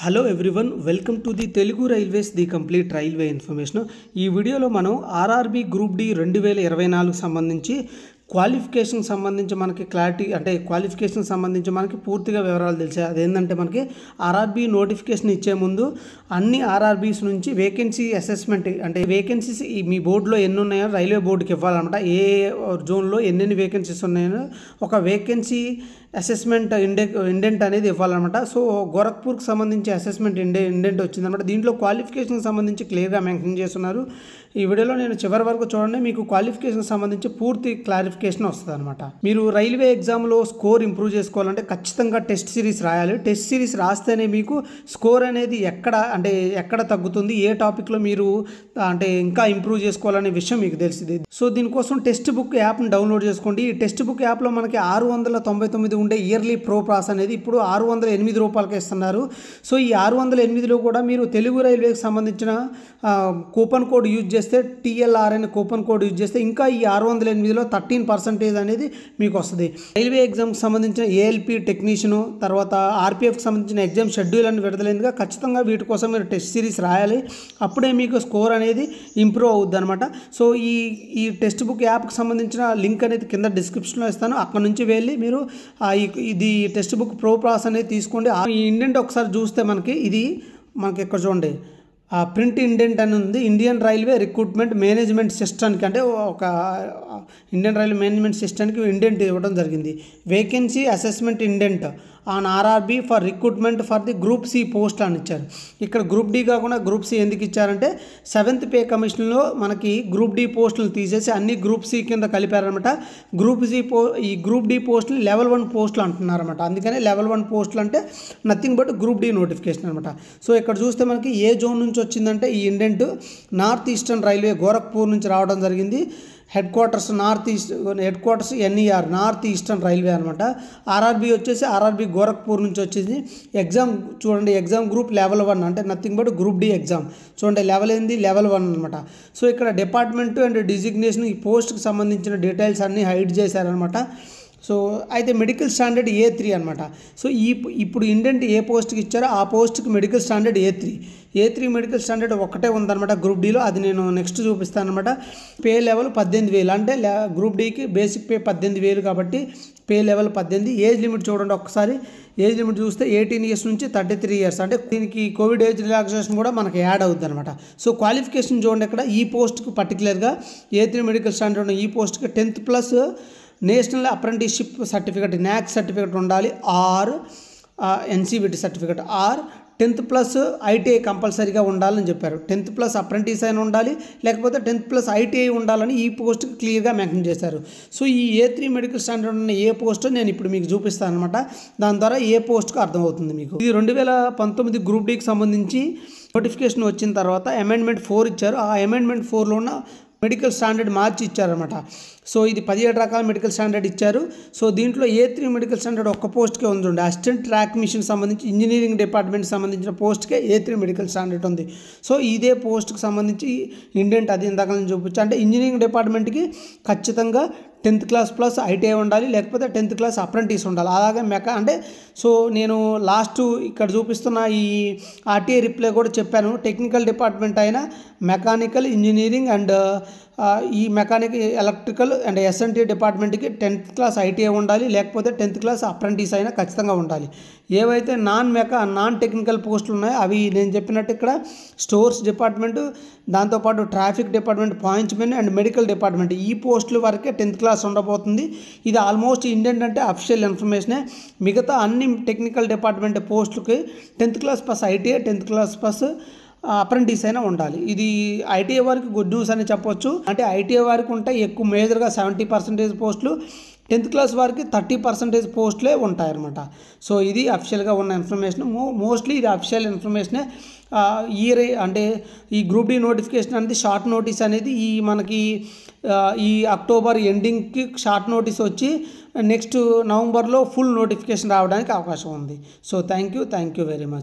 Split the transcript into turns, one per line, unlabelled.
hello everyone welcome to the Telugu railways the complete railway information ఈ వీడియోలో మనం RRB group D రెండు వేల ఇరవై నాలుగు సంబంధించి క్వాలిఫికేషన్ సంబంధించి మనకి క్లారిటీ అంటే క్వాలిఫికేషన్ సంబంధించి మనకి పూర్తిగా వివరాలు తెలిసాయి అదేంటంటే మనకి ఆర్ఆర్బీ నోటిఫికేషన్ ఇచ్చే ముందు అన్ని ఆర్ఆర్బీస్ నుంచి వేకెన్సీ అసెస్మెంట్ అంటే వేకెన్సీస్ మీ బోర్డులో ఎన్ని ఉన్నాయో రైల్వే బోర్డుకి ఇవ్వాలన్నమాట ఏ జోన్లో ఎన్నెన్ని వేకెన్సీస్ ఉన్నాయో ఒక వేకెన్సీ అసెస్మెంట్ ఇండె ఇండెంట్ అనేది ఇవ్వాలన్నమాట సో గోరఖ్పూర్కి సంబంధించి అసెస్మెంట్ ఇండే ఇండెంట్ వచ్చిందనమాట దీంట్లో క్వాలిఫికేషన్కి సంబంధించి క్లియర్గా మెన్షన్ చేస్తున్నారు ఈ వీడియోలో నేను చివరి వరకు చూడండి మీకు క్వాలిఫికేషన్కి సంబంధించి పూర్తి క్లారిఫికేషన్ క్లారిఫికేషన్ వస్తుంది అనమాట మీరు రైల్వే ఎగ్జామ్లో స్కోర్ ఇంప్రూవ్ చేసుకోవాలంటే ఖచ్చితంగా టెస్ట్ సిరీస్ రాయాలి టెస్ట్ సిరీస్ రాస్తేనే మీకు స్కోర్ అనేది ఎక్కడ అంటే ఎక్కడ తగ్గుతుంది ఏ టాపిక్లో మీరు అంటే ఇంకా ఇంప్రూవ్ చేసుకోవాలనే విషయం మీకు తెలిసింది సో దీనికోసం టెక్స్ట్ బుక్ యాప్ని డౌన్లోడ్ చేసుకోండి ఈ టెక్స్ట్ బుక్ యాప్లో మనకి ఆరు వందల తొంభై తొమ్మిది ఉండే ఇయర్లీ ప్రో ప్రాస్ అనేది ఇప్పుడు ఆరు వందల ఎనిమిది రూపాయలకి ఇస్తున్నారు సో ఈ ఆరు వందల ఎనిమిదిలో కూడా మీరు తెలుగు రైల్వేకి సంబంధించిన కూపన్ కోడ్ యూజ్ చేస్తే టీఎల్ఆర్ అనే కూపన్ కోడ్ యూజ్ చేస్తే ఇంకా ఈ ఆరు వందల ఎనిమిదిలో థర్టీన్ పర్సంటేజ్ అనేది మీకు వస్తుంది రైల్వే ఎగ్జామ్కి సంబంధించిన ఏఎల్పి టెక్నీషియను తర్వాత ఆర్పిఎఫ్కి సంబంధించిన ఎగ్జామ్ షెడ్యూల్ అని విడదలేదుగా ఖచ్చితంగా వీటి కోసం మీరు టెస్ట్ సిరీస్ రాయాలి అప్పుడే మీకు స్కోర్ అనేది ఇంప్రూవ్ అవుద్ది అనమాట సో ఈ ఈ టెక్స్ట్ బుక్ యాప్కి సంబంధించిన లింక్ అనేది కింద డిస్క్రిప్షన్లో ఇస్తాను అక్కడ నుంచి వెళ్ళి మీరు ఇది టెక్స్ట్ బుక్ ప్రో ప్రాస్ అనేది తీసుకోండి ఈ ఇండెంట్ ఒకసారి చూస్తే మనకి ఇది మనకి ఎక్కడ చూడండి ప్రింట్ ఇండెంట్ అని ఉంది ఇండియన్ రైల్వే రిక్రూట్మెంట్ మేనేజ్మెంట్ సిస్టమ్కి అంటే ఒక ఇండియన్ రైల్వే మేనేజ్మెంట్ సిస్టమ్కి ఇండెంట్ ఇవ్వడం జరిగింది vacancy assessment indent on RRB for recruitment for the group C post అని ఇచ్చారు ఇక్కడ గ్రూప్ డి కాకుండా గ్రూప్ సి ఎందుకు ఇచ్చారంటే సెవెంత్ పే కమిషన్లో మనకి గ్రూప్ డి పోస్టులు తీసేసి అన్ని గ్రూప్ సి కింద కలిపారనమాట గ్రూప్ సి పో ఈ గ్రూప్ డి పోస్టులు లెవెల్ వన్ పోస్టులు అంటున్నారనమాట అందుకనే లెవెల్ వన్ పోస్టులు అంటే nothing but group D notification అనమాట సో ఇక్కడ చూస్తే మనకి ఏ జోన్ నుంచి వచ్చిందంటే ఈ indent north eastern railway Gorakhpur నుంచి రావడం జరిగింది headquarters north east headquarters NER north eastern railway అనమాట ఆర్ఆర్బి వచ్చేసి ఆర్ఆర్బీ గోరఖ్పూర్ నుంచి వచ్చేసి ఎగ్జామ్ చూడండి ఎగ్జామ్ గ్రూప్ లెవెల్ వన్ అంటే nothing but group D exam చూడండి లెవెల్ ఏంది లెవెల్ వన్ అనమాట సో ఇక్కడ డిపార్ట్మెంట్ అండ్ డిజిగ్నేషన్ ఈ పోస్ట్కి సంబంధించిన డీటెయిల్స్ అన్నీ హైడ్ చేశారనమాట సో అయితే మెడికల్ స్టాండర్డ్ ఏ త్రీ అనమాట సో ఈ ఇప్పుడు ఇండెంట్ ఏ పోస్ట్కి ఇచ్చారో ఆ పోస్ట్కి medical standard A three A three medical standard ఒకటే ఉందన్నమాట గ్రూప్ డీలో అది నేను నెక్స్ట్ చూపిస్తాను అనమాట పే లెవెల్ పద్దెనిమిది వేలు అంటే గ్రూప్ డీకి బేసిక్ పే పద్దెనిమిది వేలు కాబట్టి పే లెవెల్ పద్దెనిమిది ఏజ్ లిమిట్ చూడండి ఒకసారి ఏజ్ లిమిట్ చూస్తే ఎయిటీన్ ఇయర్స్ నుంచి థర్టీ త్రీ ఇయర్స్ అంటే దీనికి కోవిడ్ ఏజ్ రిలాక్సేషన్ కూడా మనకు యాడ్ అవుతుంది అనమాట సో క్వాలిఫికేషన్ చూడండి ఇక్కడ ఈ పోస్ట్కి పర్టికులర్గా ఏ త్రీ మెడికల్ స్టాండర్డ్ ఈ పోస్ట్కి tenth plus national apprenticeship certificate NAC certificate ఉండాలి or NCVT certificate or tenth plus ITI కంపల్సరీగా ఉండాలని చెప్పారు టెన్త్ ప్లస్ అప్రెంటిస్ అయిన ఉండాలి లేకపోతే టెన్త్ ప్లస్ ఐటీఐ ఉండాలని ఈ పోస్ట్కి క్లియర్గా మెన్షన్ చేశారు సో ఈ ఏ త్రీ మెడికల్ స్టాండర్డ్ ఉన్న ఏ పోస్ట్ నేను ఇప్పుడు మీకు చూపిస్తాను అనమాట దాని ద్వారా ఏ పోస్ట్కు అర్థమవుతుంది మీకు ఇది రెండు వేల పంతొమ్మిది గ్రూప్ డీకి సంబంధించి నోటిఫికేషన్ వచ్చిన తర్వాత అమెండ్మెంట్ ఫోర్ ఇచ్చారు ఆ అమెండ్మెంట్ ఫోర్లో ఉన్న మెడికల్ స్టాండర్డ్ మార్చి ఇచ్చారనమాట సో ఇది పదిహేడు రకాల మెడికల్ స్టాండర్డ్ ఇచ్చారు సో దీంట్లో ఏ త్రీ మెడికల్ స్టాండర్డ్ ఒక్క పోస్ట్కే ఉందండి అసిస్టెంట్ ట్రాక్ మిషన్ సంబంధించి ఇంజనీరింగ్ డిపార్ట్మెంట్ సంబంధించిన పోస్ట్కే ఏ త్రీ మెడికల్ స్టాండర్డ్ ఉంది సో ఇదే పోస్ట్కి సంబంధించి ఇండియన్ అది ఇంతకాలం నుంచి చూపించు అంటే ఇంజనీరింగ్ డిపార్ట్మెంట్కి ఖచ్చితంగా టెన్త్ క్లాస్ ప్లస్ ఐటీఐ ఉండాలి లేకపోతే టెన్త్ క్లాస్ అప్రెంటిస్ ఉండాలి అలాగే మెక అంటే సో నేను లాస్ట్ ఇక్కడ చూపిస్తున్న ఈ ఆర్టీఐ రిప్లై కూడా చెప్పాను టెక్నికల్ డిపార్ట్మెంట్ అయిన మెకానికల్ ఇంజనీరింగ్ అండ్ ఈ మెకానిక్ ఎలక్ట్రికల్ అండ్ ఎస్ఎన్టీ డిపార్ట్మెంట్కి టెన్త్ క్లాస్ ఐటీఐ ఉండాలి లేకపోతే టెన్త్ క్లాస్ అప్రెంటిస్ అయినా ఖచ్చితంగా ఉండాలి ఏవైతే నాన్ మెకా నాన్ టెక్నికల్ పోస్టులు ఉన్నాయో అవి నేను చెప్పినట్టు ఇక్కడ స్టోర్స్ డిపార్ట్మెంట్ దాంతోపాటు traffic department appointment and medical department ఈ పోస్టుల వరకే టెన్త్ క్లాస్ ఉండబోతుంది ఇది ఆల్మోస్ట్ ఇండియన్ అంటే అఫిషియల్ ఇన్ఫర్మేషనే మిగతా అన్ని టెక్నికల్ డిపార్ట్మెంట్ పోస్టులకి tenth class plus ITI tenth class plus apprentice అయినా ఉండాలి ఇది ఐటీఐ వారికి గుడ్ న్యూస్ అని చెప్పొచ్చు అంటే ఐటీఐ వారికి ఉంటే ఎక్కువ మేజర్గా సెవెంటీ పర్సెంటేజ్ పోస్టులు టెన్త్ క్లాస్ వారికి థర్టీ పర్సెంటేజ్ పోస్టులే ఉంటాయన్నమాట సో ఇది అఫిషియల్గా ఉన్న ఇన్ఫర్మేషన్ మోస్ట్లీ ఇది అఫిషియల్ ఇన్ఫర్మేషనే ఇయర్ అంటే ఈ గ్రూప్ డి నోటిఫికేషన్ అనేది షార్ట్ నోటీస్ అనేది ఈ మనకి ఈ అక్టోబర్ ఎండింగ్కి షార్ట్ నోటీస్ వచ్చి నెక్స్ట్ నవంబర్లో ఫుల్ నోటిఫికేషన్ రావడానికి అవకాశం ఉంది so thank you thank you very much